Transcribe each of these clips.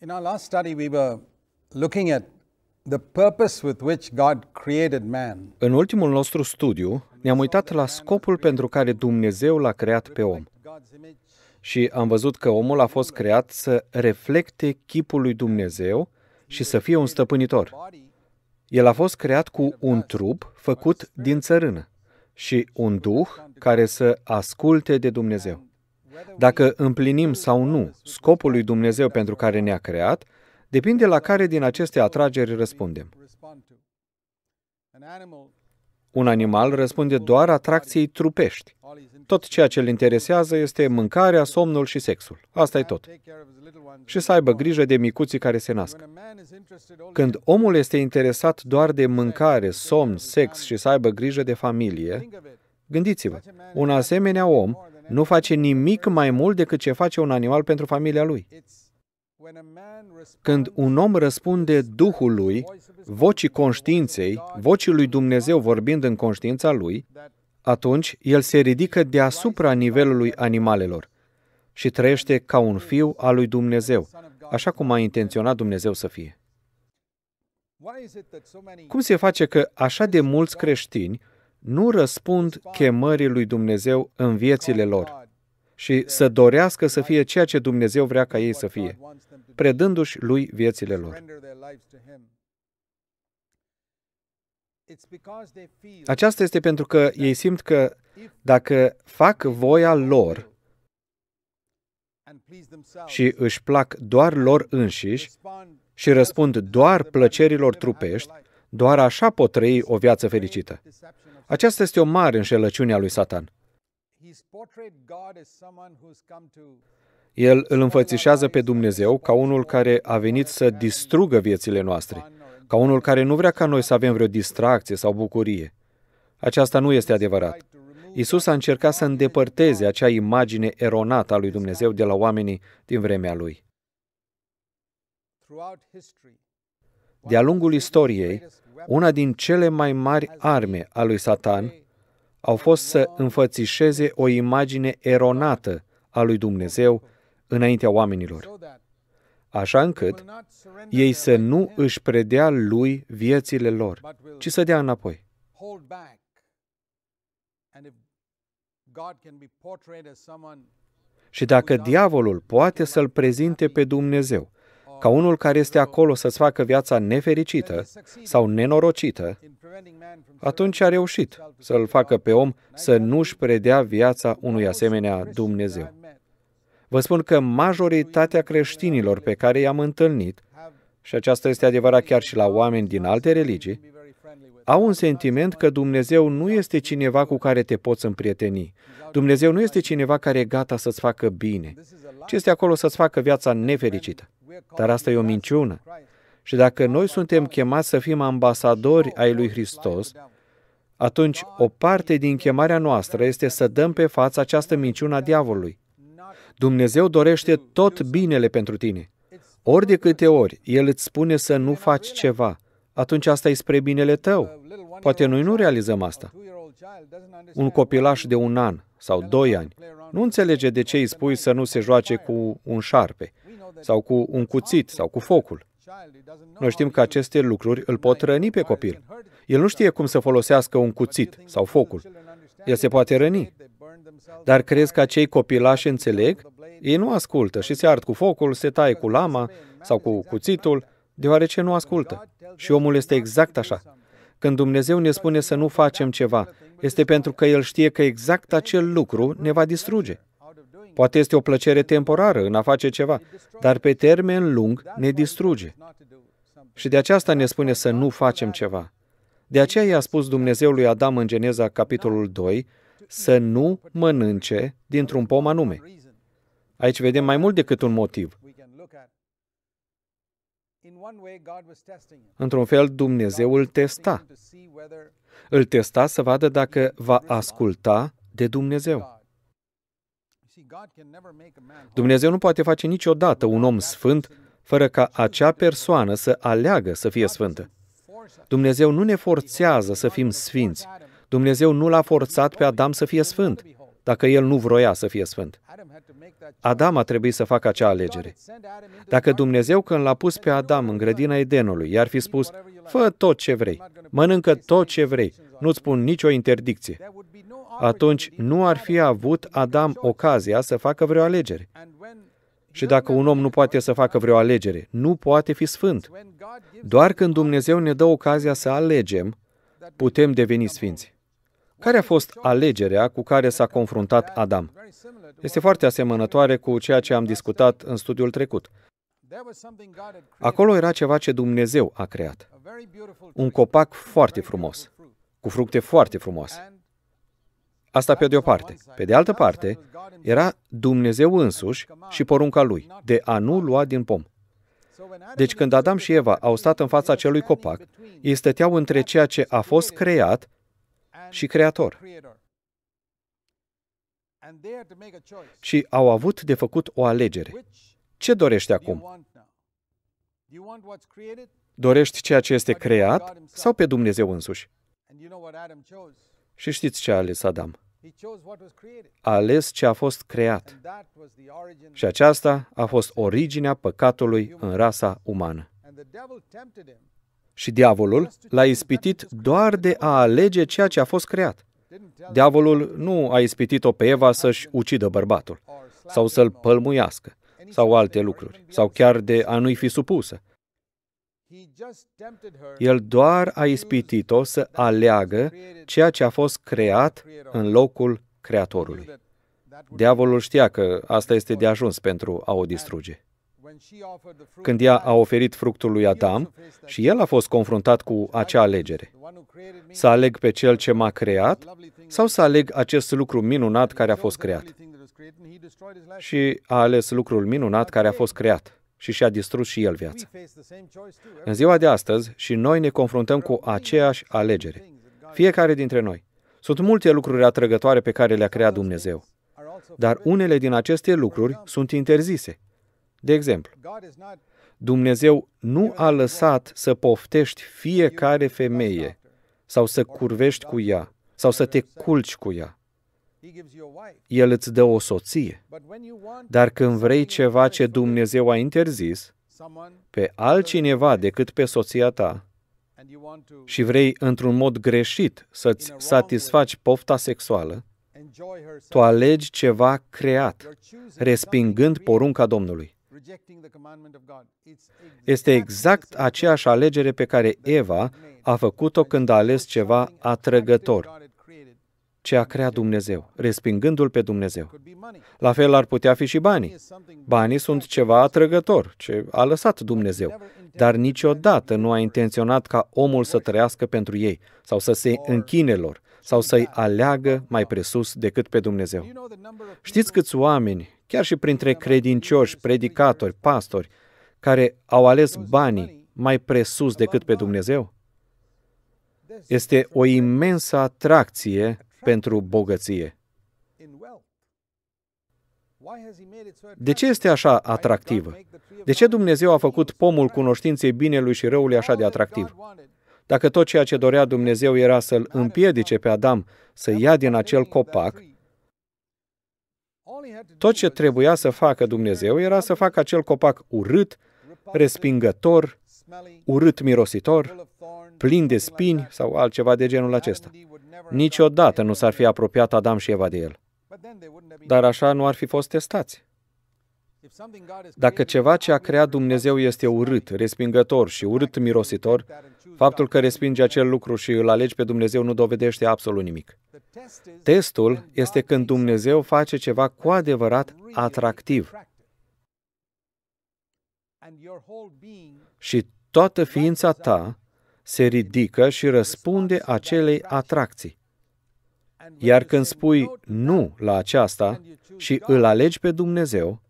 In our last study, we were looking at the purpose with which God created man. În ultimul nostru studiu, ne-am uitat la scopul pentru care Dumnezeu l-a creat pe om. Și am văzut că omul a fost creat să reflecte chipul lui Dumnezeu și să fie un stăpânitor. El a fost creat cu un trup făcut din țărână și un duh care să asculte de Dumnezeu. Dacă împlinim sau nu scopul lui Dumnezeu pentru care ne-a creat, depinde la care din aceste atrageri răspundem. Un animal răspunde doar atracției trupești. Tot ceea ce îl interesează este mâncarea, somnul și sexul. asta e tot. Și să aibă grijă de micuții care se nasc. Când omul este interesat doar de mâncare, somn, sex și să aibă grijă de familie, gândiți-vă, un asemenea om nu face nimic mai mult decât ce face un animal pentru familia lui. Când un om răspunde Duhului, vocii conștiinței, vocii lui Dumnezeu vorbind în conștiința lui, atunci el se ridică deasupra nivelului animalelor și trăiește ca un fiu al lui Dumnezeu, așa cum a intenționat Dumnezeu să fie. Cum se face că așa de mulți creștini nu răspund chemării lui Dumnezeu în viețile lor și să dorească să fie ceea ce Dumnezeu vrea ca ei să fie, predându-și lui viețile lor. Aceasta este pentru că ei simt că dacă fac voia lor și își plac doar lor înșiși și răspund doar plăcerilor trupești, doar așa pot trăi o viață fericită. Aceasta este o mare înșelăciune a lui Satan. El îl înfățișează pe Dumnezeu ca unul care a venit să distrugă viețile noastre, ca unul care nu vrea ca noi să avem vreo distracție sau bucurie. Aceasta nu este adevărat. Isus a încercat să îndepărteze acea imagine eronată a lui Dumnezeu de la oamenii din vremea lui. De-a lungul istoriei, una din cele mai mari arme a lui Satan au fost să înfățișeze o imagine eronată a lui Dumnezeu înaintea oamenilor, așa încât ei să nu își predea lui viețile lor, ci să dea înapoi. Și dacă diavolul poate să-l prezinte pe Dumnezeu ca unul care este acolo să-ți facă viața nefericită sau nenorocită, atunci a reușit să-l facă pe om să nu-și predea viața unui asemenea Dumnezeu. Vă spun că majoritatea creștinilor pe care i-am întâlnit, și aceasta este adevărat chiar și la oameni din alte religii, au un sentiment că Dumnezeu nu este cineva cu care te poți împrieteni. Dumnezeu nu este cineva care e gata să-ți facă bine, ci este acolo să-ți facă viața nefericită. Dar asta e o minciună. Și dacă noi suntem chemați să fim ambasadori ai lui Hristos, atunci o parte din chemarea noastră este să dăm pe față această minciună a diavolului. Dumnezeu dorește tot binele pentru tine. Ori de câte ori El îți spune să nu faci ceva, atunci asta e spre binele tău. Poate noi nu realizăm asta. Un copilaș de un an sau doi ani nu înțelege de ce îi spui să nu se joace cu un șarpe – sau cu un cuțit sau cu focul. Noi știm că aceste lucruri îl pot răni pe copil. El nu știe cum să folosească un cuțit sau focul. El se poate răni. Dar crezi că acei copilași înțeleg? Ei nu ascultă și se ard cu focul, se taie cu lama sau cu cuțitul, deoarece nu ascultă. Și omul este exact așa. Când Dumnezeu ne spune să nu facem ceva, este pentru că El știe că exact acel lucru ne va distruge. Poate este o plăcere temporară în a face ceva, dar pe termen lung ne distruge. Și de aceasta ne spune să nu facem ceva. De aceea i-a spus Dumnezeu lui Adam în Geneza, capitolul 2, să nu mănânce dintr-un pom anume. Aici vedem mai mult decât un motiv. Într-un fel, Dumnezeu îl testa. Îl testa să vadă dacă va asculta de Dumnezeu. Dumnezeu nu poate face niciodată un om sfânt fără ca acea persoană să aleagă să fie sfântă. Dumnezeu nu ne forțează să fim sfinți. Dumnezeu nu l-a forțat pe Adam să fie sfânt, dacă el nu vroia să fie sfânt. Adam a trebuit să facă acea alegere. Dacă Dumnezeu, când l-a pus pe Adam în grădina Edenului, i-ar fi spus, Fă tot ce vrei, mănâncă tot ce vrei, nu-ți pun nicio interdicție. Atunci nu ar fi avut Adam ocazia să facă vreo alegere. Și dacă un om nu poate să facă vreo alegere, nu poate fi sfânt. Doar când Dumnezeu ne dă ocazia să alegem, putem deveni sfinți. Care a fost alegerea cu care s-a confruntat Adam? Este foarte asemănătoare cu ceea ce am discutat în studiul trecut. Acolo era ceva ce Dumnezeu a creat un copac foarte frumos, cu fructe foarte frumoase. Asta pe de o parte. Pe de altă parte, era Dumnezeu însuși și porunca lui de a nu lua din pom. Deci când Adam și Eva au stat în fața acelui copac, ei stăteau între ceea ce a fost creat și creator. Și au avut de făcut o alegere. Ce dorește acum? Dorești ceea ce este adică creat sau pe Dumnezeu însuși? Și știți ce a ales Adam? A ales ce a fost creat. Și aceasta a fost originea păcatului în rasa umană. Și diavolul l-a ispitit doar de a alege ceea ce a fost creat. Diavolul nu a ispitit-o pe Eva să-și ucidă bărbatul, sau să-l pălmuiască, sau alte lucruri, sau chiar de a nu-i fi supusă, el doar a ispitit-o să aleagă ceea ce a fost creat în locul Creatorului. Diavolul știa că asta este de ajuns pentru a o distruge. Când ea a oferit fructul lui Adam și el a fost confruntat cu acea alegere. Să aleg pe cel ce m-a creat sau să aleg acest lucru minunat care a fost creat. Și a ales lucrul minunat care a fost creat și și-a distrus și el viața. În ziua de astăzi și noi ne confruntăm cu aceeași alegere. Fiecare dintre noi. Sunt multe lucruri atrăgătoare pe care le-a creat Dumnezeu. Dar unele din aceste lucruri sunt interzise. De exemplu, Dumnezeu nu a lăsat să poftești fiecare femeie sau să curvești cu ea sau să te culci cu ea. El îți dă o soție. Dar când vrei ceva ce Dumnezeu a interzis, pe altcineva decât pe soția ta, și vrei într-un mod greșit să-ți satisfaci pofta sexuală, tu alegi ceva creat, respingând porunca Domnului. Este exact aceeași alegere pe care Eva a făcut-o când a ales ceva atrăgător, ce a creat Dumnezeu, respingându-L pe Dumnezeu. La fel ar putea fi și banii. Banii sunt ceva atrăgător, ce a lăsat Dumnezeu, dar niciodată nu a intenționat ca omul să trăiască pentru ei sau să se închine lor sau să-i aleagă mai presus decât pe Dumnezeu. Știți câți oameni, chiar și printre credincioși, predicatori, pastori, care au ales banii mai presus decât pe Dumnezeu? Este o imensă atracție pentru bogăție. De ce este așa atractivă? De ce Dumnezeu a făcut pomul cunoștinței binelui și răului așa de atractiv? Dacă tot ceea ce dorea Dumnezeu era să-l împiedice pe Adam să ia din acel copac, tot ce trebuia să facă Dumnezeu era să facă acel copac urât, respingător, urât mirositor, plin de spini sau altceva de genul acesta. Niciodată nu s-ar fi apropiat Adam și Eva de el. Dar așa nu ar fi fost testați. Dacă ceva ce a creat Dumnezeu este urât, respingător și urât mirositor, faptul că respinge acel lucru și îl alegi pe Dumnezeu nu dovedește absolut nimic. Testul este când Dumnezeu face ceva cu adevărat atractiv. Și toată ființa ta se ridică și răspunde acelei atracții. Iar când spui nu la aceasta și îl alegi pe Dumnezeu,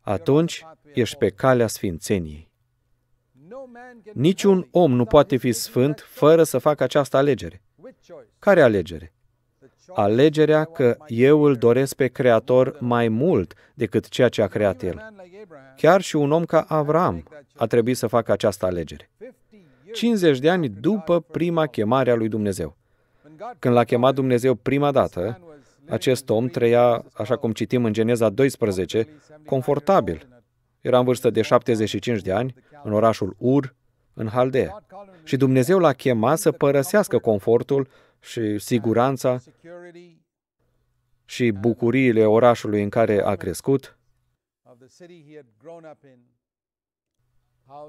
atunci ești pe calea sfințeniei. Niciun om nu poate fi sfânt fără să facă această alegere. Care alegere? alegerea că eu îl doresc pe Creator mai mult decât ceea ce a creat El. Chiar și un om ca Avram a trebuit să facă această alegere. 50 de ani după prima chemare a lui Dumnezeu. Când l-a chemat Dumnezeu prima dată, acest om trăia, așa cum citim în Geneza 12, confortabil. Era în vârstă de 75 de ani, în orașul Ur, în Haldea. Și Dumnezeu l-a chemat să părăsească confortul și siguranța și bucuriile orașului în care a crescut,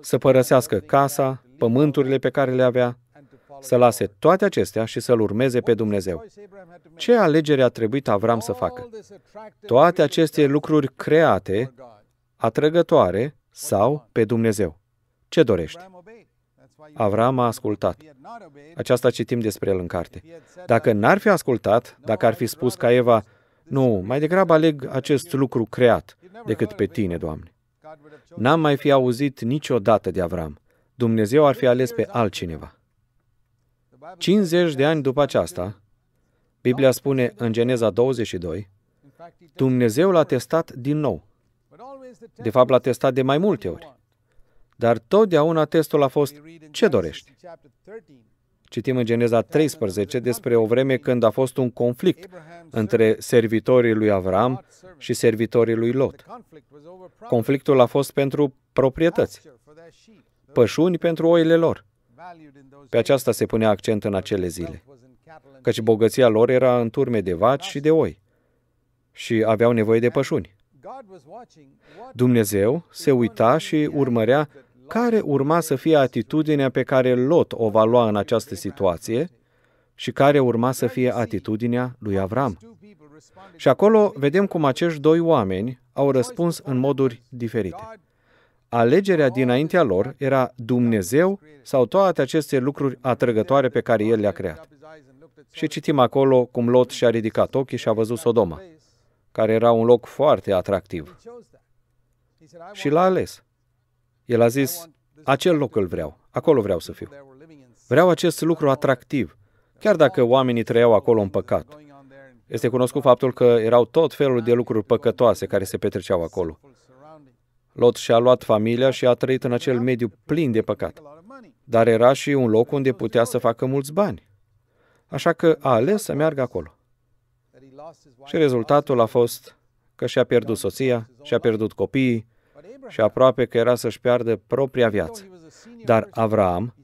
să părăsească casa, pământurile pe care le avea, să lase toate acestea și să-L urmeze pe Dumnezeu. Ce alegere a trebuit Avram să facă? Toate aceste lucruri create, atrăgătoare sau pe Dumnezeu? Ce dorești? Avram a ascultat. Aceasta citim despre el în carte. Dacă n-ar fi ascultat, dacă ar fi spus ca Eva, nu, mai degrabă aleg acest lucru creat decât pe tine, Doamne. N-am mai fi auzit niciodată de Avram. Dumnezeu ar fi ales pe altcineva. 50 de ani după aceasta, Biblia spune în Geneza 22, Dumnezeu l-a testat din nou. De fapt, l-a testat de mai multe ori. Dar totdeauna testul a fost ce dorești. Citim în Geneza 13 despre o vreme când a fost un conflict între servitorii lui Avram și servitorii lui Lot. Conflictul a fost pentru proprietăți, pășuni pentru oile lor. Pe aceasta se punea accent în acele zile, căci bogăția lor era în turme de vaci și de oi și aveau nevoie de pășuni. Dumnezeu se uita și urmărea care urma să fie atitudinea pe care Lot o va lua în această situație și care urma să fie atitudinea lui Avram. Și acolo vedem cum acești doi oameni au răspuns în moduri diferite. Alegerea dinaintea lor era Dumnezeu sau toate aceste lucruri atrăgătoare pe care El le-a creat. Și citim acolo cum Lot și-a ridicat ochii și a văzut Sodoma, care era un loc foarte atractiv. Și l-a ales. El a zis, acel loc îl vreau, acolo vreau să fiu. Vreau acest lucru atractiv, chiar dacă oamenii trăiau acolo în păcat. Este cunoscut faptul că erau tot felul de lucruri păcătoase care se petreceau acolo. Lot și-a luat familia și a trăit în acel mediu plin de păcat. Dar era și un loc unde putea să facă mulți bani. Așa că a ales să meargă acolo. Și rezultatul a fost că și-a pierdut soția, și-a pierdut copiii, și aproape că era să-și piardă propria viață. Dar Avram,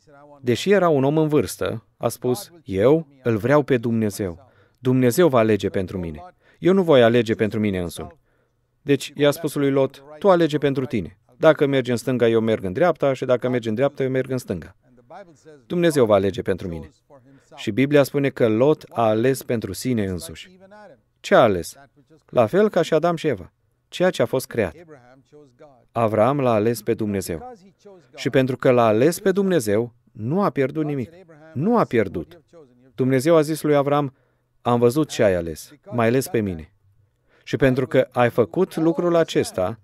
deși era un om în vârstă, a spus, eu îl vreau pe Dumnezeu. Dumnezeu va alege pentru mine. Eu nu voi alege pentru mine însumi. Deci i-a spus lui Lot, tu alege pentru tine. Dacă mergi în stânga, eu merg în dreapta și dacă mergi în dreapta, eu merg în stânga. Dumnezeu va alege pentru mine. Și Biblia spune că Lot a ales pentru sine însuși. Ce a ales? La fel ca și Adam și Eva ceea ce a fost creat. Avram l-a ales pe Dumnezeu. Și pentru că l-a ales pe Dumnezeu, nu a pierdut nimic. Nu a pierdut. Dumnezeu a zis lui Avram, am văzut ce ai ales, mai ales pe mine. Și pentru că ai făcut lucrul acesta,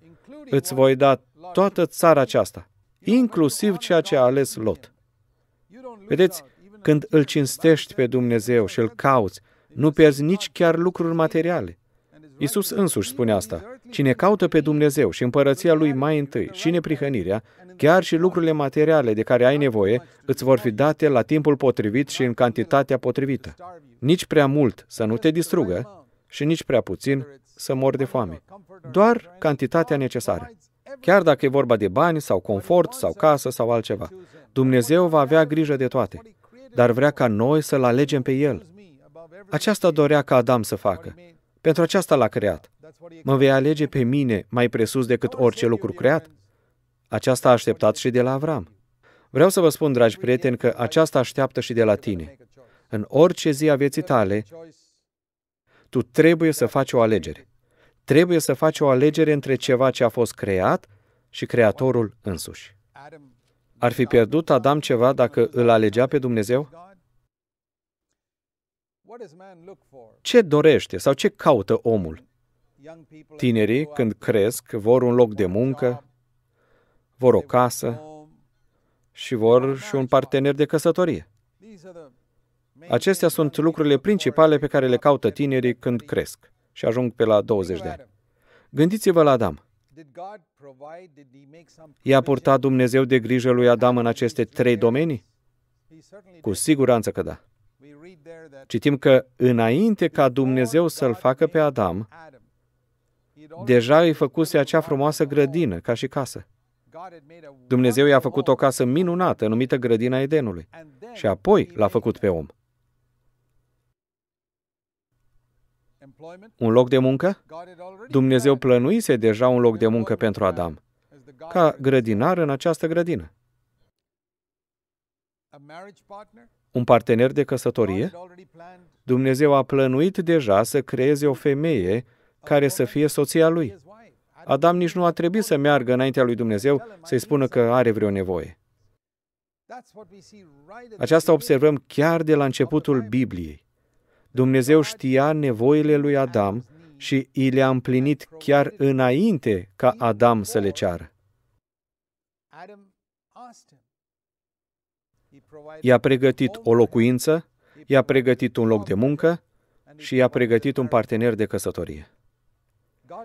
îți voi da toată țara aceasta, inclusiv ceea ce a ales Lot. Vedeți, când îl cinstești pe Dumnezeu și îl cauți, nu pierzi nici chiar lucruri materiale. Isus însuși spune asta. Cine caută pe Dumnezeu și împărăția Lui mai întâi și neprihănirea, chiar și lucrurile materiale de care ai nevoie, îți vor fi date la timpul potrivit și în cantitatea potrivită. Nici prea mult să nu te distrugă și nici prea puțin să mor de foame. Doar cantitatea necesară. Chiar dacă e vorba de bani sau confort sau casă sau altceva, Dumnezeu va avea grijă de toate, dar vrea ca noi să-L alegem pe El. Aceasta dorea ca Adam să facă. Pentru aceasta l-a creat Mă vei alege pe mine mai presus decât orice lucru creat? Aceasta a așteptat și de la Avram. Vreau să vă spun, dragi prieteni, că aceasta așteaptă și de la tine. În orice zi a vieții tale, tu trebuie să faci o alegere. Trebuie să faci o alegere între ceva ce a fost creat și Creatorul însuși. Ar fi pierdut Adam ceva dacă îl alegea pe Dumnezeu? Ce dorește sau ce caută omul? Tinerii, când cresc, vor un loc de muncă, vor o casă și vor și un partener de căsătorie. Acestea sunt lucrurile principale pe care le caută tinerii când cresc și ajung pe la 20 de ani. Gândiți-vă la Adam. I-a purtat Dumnezeu de grijă lui Adam în aceste trei domenii? Cu siguranță că da. Citim că înainte ca Dumnezeu să-l facă pe Adam, deja îi făcuse acea frumoasă grădină, ca și casă. Dumnezeu i-a făcut o casă minunată, numită Grădina Edenului, și apoi l-a făcut pe om. Un loc de muncă? Dumnezeu plănuise deja un loc de muncă pentru Adam, ca grădinar în această grădină. Un partener de căsătorie? Dumnezeu a plănuit deja să creeze o femeie care să fie soția lui. Adam nici nu a trebuit să meargă înaintea lui Dumnezeu să-i spună că are vreo nevoie. Aceasta observăm chiar de la începutul Bibliei. Dumnezeu știa nevoile lui Adam și i le-a împlinit chiar înainte ca Adam să le ceară. I-a pregătit o locuință, i-a pregătit un loc de muncă și i-a pregătit un partener de căsătorie.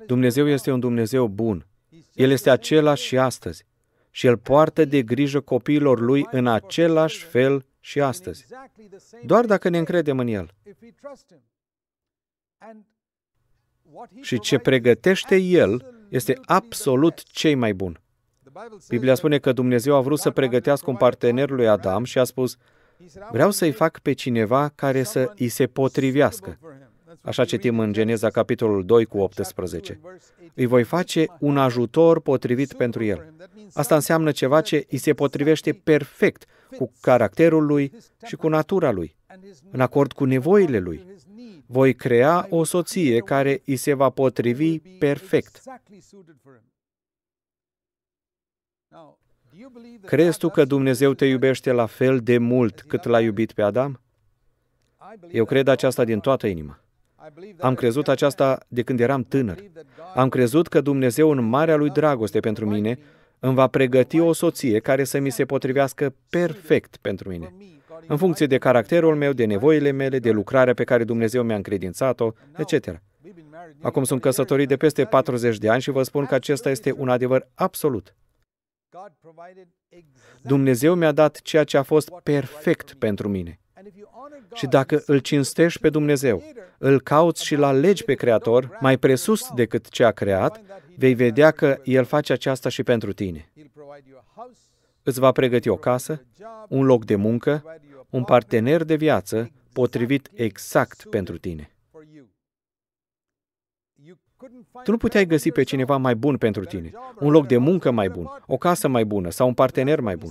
Dumnezeu este un Dumnezeu bun. El este același și astăzi. Și El poartă de grijă copiilor Lui în același fel și astăzi. Doar dacă ne încredem în El. Și ce pregătește El este absolut cei mai bun. Biblia spune că Dumnezeu a vrut să pregătească un partener lui Adam și a spus, vreau să-i fac pe cineva care să îi se potrivească. Așa citim în Geneza, capitolul 2, cu 18. Îi voi face un ajutor potrivit pentru el. Asta înseamnă ceva ce îi se potrivește perfect cu caracterul lui și cu natura lui, în acord cu nevoile lui. Voi crea o soție care îi se va potrivi perfect. Crezi tu că Dumnezeu te iubește la fel de mult cât l-a iubit pe Adam? Eu cred aceasta din toată inima. Am crezut aceasta de când eram tânăr. Am crezut că Dumnezeu în marea lui dragoste pentru mine îmi va pregăti o soție care să mi se potrivească perfect pentru mine, în funcție de caracterul meu, de nevoile mele, de lucrarea pe care Dumnezeu mi-a încredințat-o, etc. Acum sunt căsătorit de peste 40 de ani și vă spun că acesta este un adevăr absolut. Dumnezeu mi-a dat ceea ce a fost perfect pentru mine. Și dacă îl cinstești pe Dumnezeu, îl cauți și îl alegi pe Creator mai presus decât ce a creat, vei vedea că El face aceasta și pentru tine. Îți va pregăti o casă, un loc de muncă, un partener de viață potrivit exact pentru tine. Tu nu puteai găsi pe cineva mai bun pentru tine, un loc de muncă mai bun, o casă mai bună sau un partener mai bun.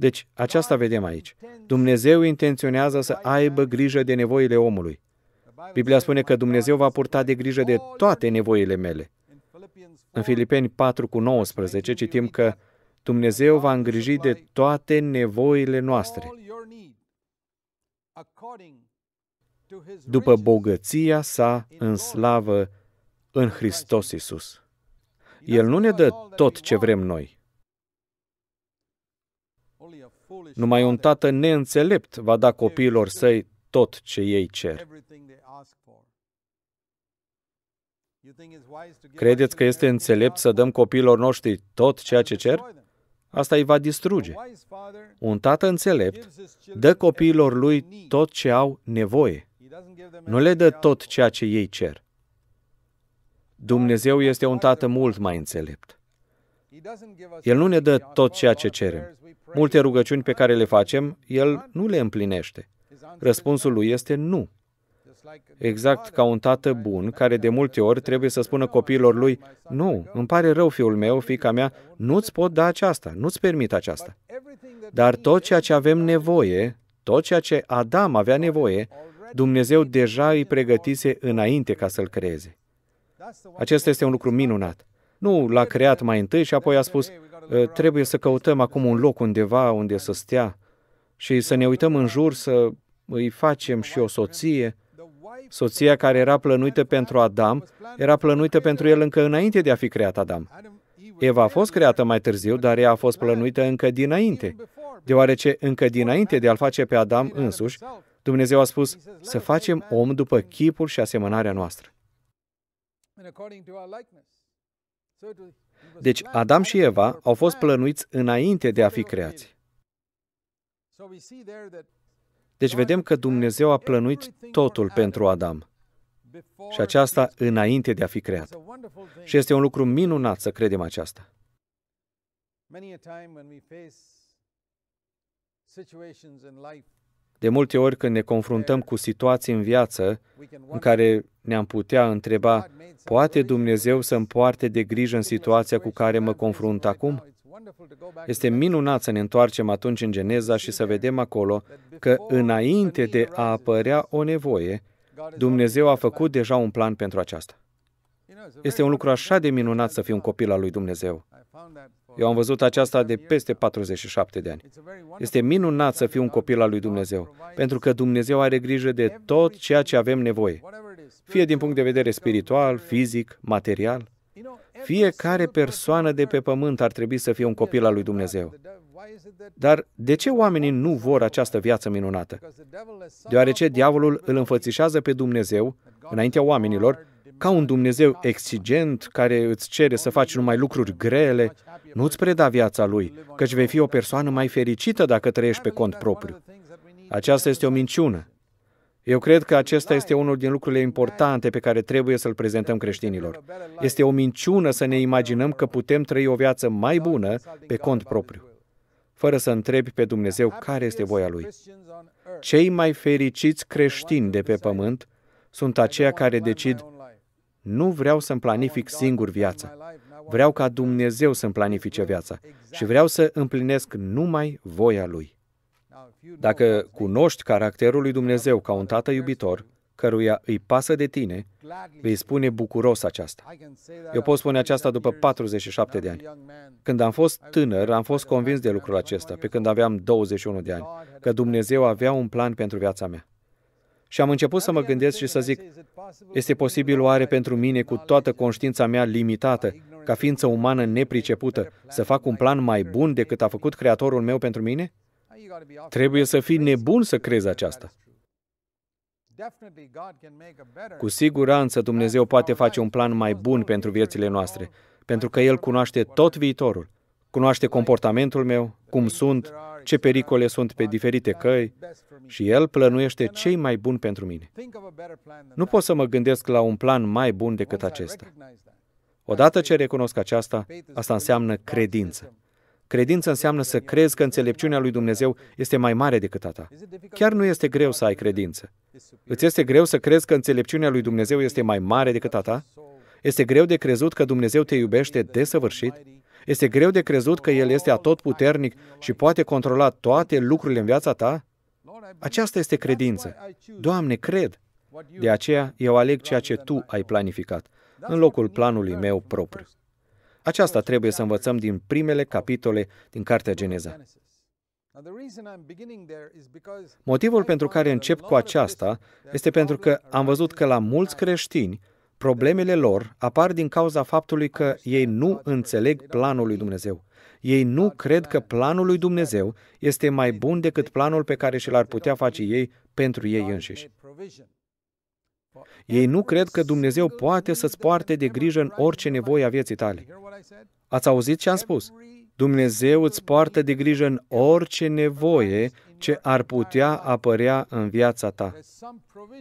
Deci, aceasta vedem aici. Dumnezeu intenționează să aibă grijă de nevoile omului. Biblia spune că Dumnezeu va purta de grijă de toate nevoile mele. În Filipeni 4 cu 19 citim că Dumnezeu va îngriji de toate nevoile noastre după bogăția sa în slavă în Hristos Isus. El nu ne dă tot ce vrem noi. Numai un tată neînțelept va da copiilor săi tot ce ei cer. Credeți că este înțelept să dăm copiilor noștri tot ceea ce cer? Asta îi va distruge. Un tată înțelept dă copiilor lui tot ce au nevoie. Nu le dă tot ceea ce ei cer. Dumnezeu este un tată mult mai înțelept. El nu ne dă tot ceea ce cerem. Multe rugăciuni pe care le facem, El nu le împlinește. Răspunsul lui este nu. Exact ca un tată bun care de multe ori trebuie să spună copiilor lui, nu, îmi pare rău fiul meu, fica mea, nu-ți pot da aceasta, nu-ți permit aceasta. Dar tot ceea ce avem nevoie, tot ceea ce Adam avea nevoie, Dumnezeu deja îi pregătise înainte ca să-l creeze. Acesta este un lucru minunat. Nu l-a creat mai întâi și apoi a spus, eh, trebuie să căutăm acum un loc undeva unde să stea și să ne uităm în jur, să îi facem și o soție. Soția care era plănuită pentru Adam, era plănuită pentru el încă înainte de a fi creat Adam. Eva a fost creată mai târziu, dar ea a fost plănuită încă dinainte, deoarece încă dinainte de a-l face pe Adam însuși, Dumnezeu a spus să facem om după chipul și asemănarea noastră. Deci Adam și Eva au fost plănuiți înainte de a fi creați. Deci vedem că Dumnezeu a plănuit totul pentru Adam. Și aceasta înainte de a fi creat. Și este un lucru minunat să credem aceasta. De multe ori când ne confruntăm cu situații în viață în care ne-am putea întreba, poate Dumnezeu să-mi poarte de grijă în situația cu care mă confrunt acum? Este minunat să ne întoarcem atunci în Geneza și să vedem acolo că înainte de a apărea o nevoie, Dumnezeu a făcut deja un plan pentru aceasta. Este un lucru așa de minunat să fii un copil al lui Dumnezeu. Eu am văzut aceasta de peste 47 de ani. Este minunat să fiu un copil al lui Dumnezeu, pentru că Dumnezeu are grijă de tot ceea ce avem nevoie, fie din punct de vedere spiritual, fizic, material. Fiecare persoană de pe pământ ar trebui să fie un copil al lui Dumnezeu. Dar de ce oamenii nu vor această viață minunată? Deoarece diavolul îl înfățișează pe Dumnezeu, înaintea oamenilor, ca un Dumnezeu exigent care îți cere să faci numai lucruri grele, nu-ți preda viața lui, căci vei fi o persoană mai fericită dacă trăiești pe cont propriu. Aceasta este o minciună. Eu cred că acesta este unul din lucrurile importante pe care trebuie să-l prezentăm creștinilor. Este o minciună să ne imaginăm că putem trăi o viață mai bună pe cont propriu, fără să întrebi pe Dumnezeu care este voia Lui. Cei mai fericiți creștini de pe pământ sunt aceia care decid nu vreau să-mi planific singur viața. Vreau ca Dumnezeu să-mi planifice viața și vreau să împlinesc numai voia Lui. Dacă cunoști caracterul lui Dumnezeu ca un tată iubitor, căruia îi pasă de tine, vei spune bucuros aceasta. Eu pot spune aceasta după 47 de ani. Când am fost tânăr, am fost convins de lucrul acesta, pe când aveam 21 de ani, că Dumnezeu avea un plan pentru viața mea. Și am început să mă gândesc și să zic, este posibil oare pentru mine, cu toată conștiința mea limitată, ca ființă umană nepricepută, să fac un plan mai bun decât a făcut Creatorul meu pentru mine? Trebuie să fii nebun să crezi aceasta. Cu siguranță Dumnezeu poate face un plan mai bun pentru viețile noastre, pentru că El cunoaște tot viitorul cunoaște comportamentul meu, cum sunt, ce pericole sunt pe diferite căi și El plănuiește cei mai buni pentru mine. Nu pot să mă gândesc la un plan mai bun decât acesta. Odată ce recunosc aceasta, asta înseamnă credință. Credință înseamnă să crezi că înțelepciunea lui Dumnezeu este mai mare decât a ta. Chiar nu este greu să ai credință. Îți este greu să crezi că înțelepciunea lui Dumnezeu este mai mare decât a ta? Este greu de crezut că Dumnezeu te iubește desăvârșit? Este greu de crezut că El este atotputernic și poate controla toate lucrurile în viața ta? Aceasta este credință. Doamne, cred! De aceea eu aleg ceea ce Tu ai planificat, în locul planului meu propriu. Aceasta trebuie să învățăm din primele capitole din Cartea Geneza. Motivul pentru care încep cu aceasta este pentru că am văzut că la mulți creștini Problemele lor apar din cauza faptului că ei nu înțeleg planul lui Dumnezeu. Ei nu cred că planul lui Dumnezeu este mai bun decât planul pe care și l-ar putea face ei pentru ei înșiși. Ei nu cred că Dumnezeu poate să-ți poarte de grijă în orice nevoie a vieții tale. Ați auzit ce am spus? Dumnezeu îți poartă de grijă în orice nevoie ce ar putea apărea în viața ta.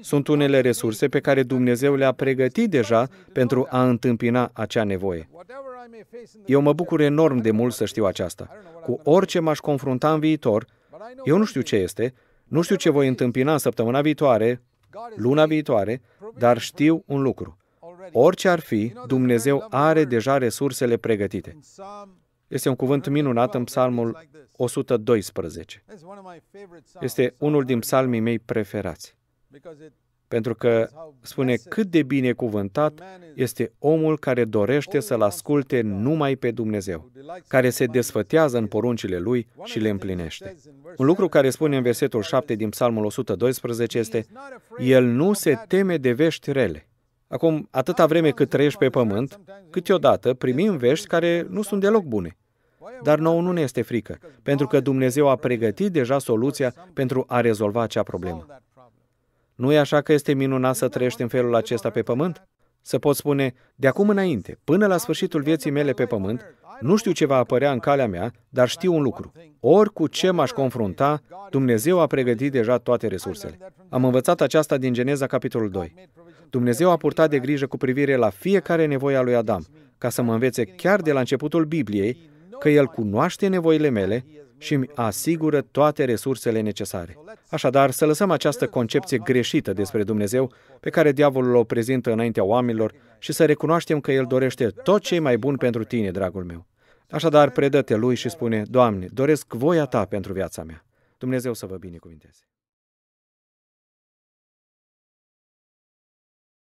Sunt unele resurse pe care Dumnezeu le-a pregătit deja pentru a întâmpina acea nevoie. Eu mă bucur enorm de mult să știu aceasta. Cu orice m-aș confrunta în viitor, eu nu știu ce este, nu știu ce voi întâmpina săptămâna viitoare, luna viitoare, dar știu un lucru. Orice ar fi, Dumnezeu are deja resursele pregătite. Este un cuvânt minunat în psalmul 112. Este unul din psalmii mei preferați, pentru că spune cât de binecuvântat este omul care dorește să-L asculte numai pe Dumnezeu, care se desfătează în poruncile Lui și le împlinește. Un lucru care spune în versetul 7 din psalmul 112 este, El nu se teme de vești rele, Acum, atâta vreme cât trăiești pe pământ, câteodată primim vești care nu sunt deloc bune. Dar nouă nu ne este frică, pentru că Dumnezeu a pregătit deja soluția pentru a rezolva acea problemă. Nu e așa că este minunat să trăiești în felul acesta pe pământ? Să poți spune, de acum înainte, până la sfârșitul vieții mele pe pământ, nu știu ce va apărea în calea mea, dar știu un lucru. Ori cu ce m-aș confrunta, Dumnezeu a pregătit deja toate resursele. Am învățat aceasta din Geneza, capitolul 2. Dumnezeu a purtat de grijă cu privire la fiecare nevoie a lui Adam, ca să mă învețe chiar de la începutul Bibliei că El cunoaște nevoile mele și îmi asigură toate resursele necesare. Așadar, să lăsăm această concepție greșită despre Dumnezeu, pe care diavolul o prezintă înaintea oamenilor, și să recunoaștem că El dorește tot ce e mai bun pentru tine, dragul meu. Așadar, predă-te Lui și spune, Doamne, doresc voia Ta pentru viața mea. Dumnezeu să vă binecuvinteze.